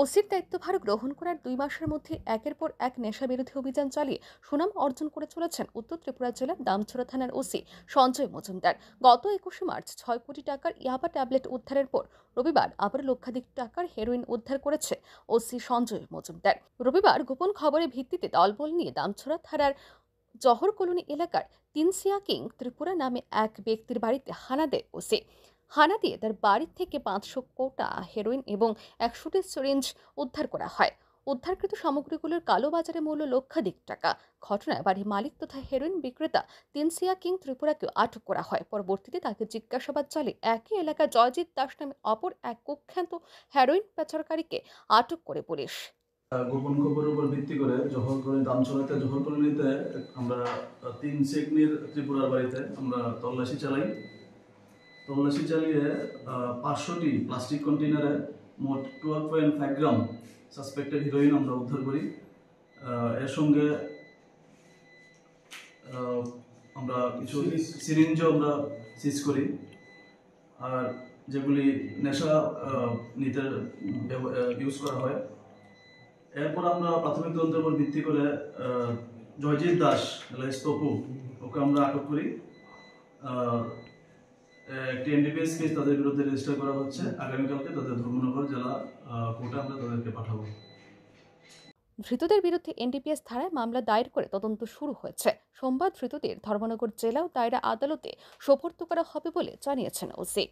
ওসির দায়িত্বভার গ্রহণ করার দুই মাসের মধ্যে একের পর এক নেশা বিরোধী অভিযান চালিয়ে সুনাম অর্জন করে চলেছেন উত্তর ত্রিপুরা জেলার দামছড়া থানার ওসি সঞ্জয় মজুমদার গত একুশে মার্চ ছয় কোটি টাকার ইয়াবা ট্যাবলেট উদ্ধারের পর রবিবার আবার লক্ষাধিক টাকার হেরোইন উদ্ধার করেছে ওসি সঞ্জয় মজুমদার রবিবার গোপন খবরের ভিত্তিতে দলবল নিয়ে দামছড়া থানার জহরকলোনি এলাকার তিনসিয়া কিং ত্রিপুরা নামে এক ব্যক্তির বাড়িতে হানা দেয় ওসি হানা দিয়ে তার বাড়ির থেকে পাঁচশো কোটা হেরোইন এবং একশোটি সিরিঞ্জ উদ্ধার করা হয় উদ্ধারকৃত সামগ্রীগুলোর কালোবাজারে মূল্য লক্ষাধিক টাকা ঘটনায় বাড়ির মালিক তথা হেরোইন বিক্রেতা তিনসিয়া কিং ত্রিপুরাকেও আটক করা হয় পরবর্তীতে তাকে জিজ্ঞাসাবাদ চলে একই এলাকায় জয়জিৎ দাস নামে অপর এক কুখ্যাত হেরোইন পাচারকারীকে আটক করে পুলিশ গোপন খবরের উপর ভিত্তি করে জহরকলি করে নিতে আমরা তিন সেকনির ত্রিপুরার বাড়িতে আমরা তল্লাশি চালাই তল্লাশি চালিয়ে পাঁচশোটি প্লাস্টিক কন্টেনারে মোট twelve point five gram suspected heroin আমরা উদ্ধার করি এর সঙ্গে আমরা কিছু সিরিঞ্জও আমরা সিজ করি আর যেগুলি নেশা নিতে ইউজ করা হয় এরপর আমরা প্রাথমিক তদন্তের উপর ভিত্তি করে জয়জিৎ দাস এলাইস তপু ওকে আমরা আটক করি একটি এনডিপিএস কেস তাদের বিরুদ্ধে রেজিস্টার করা হচ্ছে আগামীকালকে তাদের ধর্মনগর জেলা কোর্টে আমরা তাদেরকে পাঠাবো ধৃতদের বিরুদ্ধে এনডিপিএস ধারায় মামলা দায়ের করে তদন্ত শুরু হয়েছে সোমবার ধৃতদের ধর্মনগর জেলা ও দায়রা আদালতে সোপর্দ করা হবে বলে জানিয়েছেন ওসি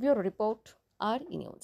ব্যুরো রিপোর্ট আর ইনিউজ